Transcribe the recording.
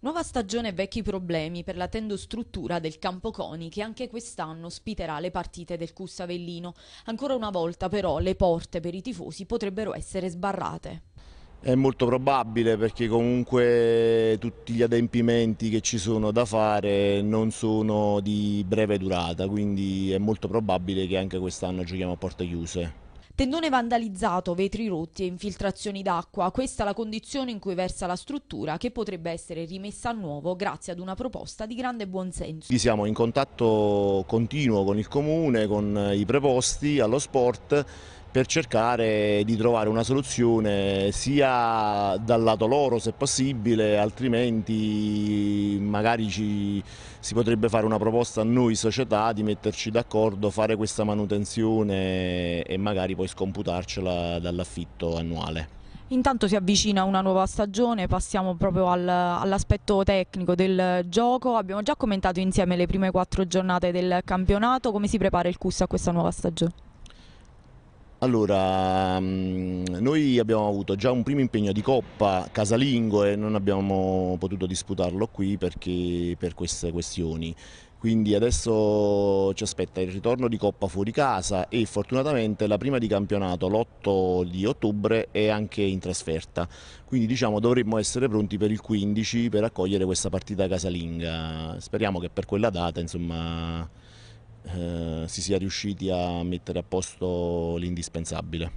Nuova stagione e vecchi problemi per la tendostruttura del Campo Coni che anche quest'anno ospiterà le partite del Cussa Avellino. Ancora una volta però le porte per i tifosi potrebbero essere sbarrate. È molto probabile perché comunque tutti gli adempimenti che ci sono da fare non sono di breve durata, quindi è molto probabile che anche quest'anno giochiamo a porte chiuse. Tendone vandalizzato, vetri rotti e infiltrazioni d'acqua, questa è la condizione in cui versa la struttura che potrebbe essere rimessa a nuovo grazie ad una proposta di grande buonsenso. Siamo in contatto continuo con il comune, con i preposti allo sport per cercare di trovare una soluzione sia dal lato loro se possibile, altrimenti magari ci, si potrebbe fare una proposta a noi società di metterci d'accordo, fare questa manutenzione e magari poi scomputarcela dall'affitto annuale. Intanto si avvicina una nuova stagione, passiamo proprio al, all'aspetto tecnico del gioco, abbiamo già commentato insieme le prime quattro giornate del campionato, come si prepara il CUS a questa nuova stagione? Allora, mm, noi abbiamo avuto già un primo impegno di coppa casalingo e non abbiamo potuto disputarlo qui perché, per queste questioni. Quindi adesso ci aspetta il ritorno di coppa fuori casa e fortunatamente la prima di campionato l'8 di ottobre è anche in trasferta. Quindi diciamo dovremmo essere pronti per il 15 per accogliere questa partita casalinga. Speriamo che per quella data insomma eh, si sia riusciti a mettere a posto l'indispensabile.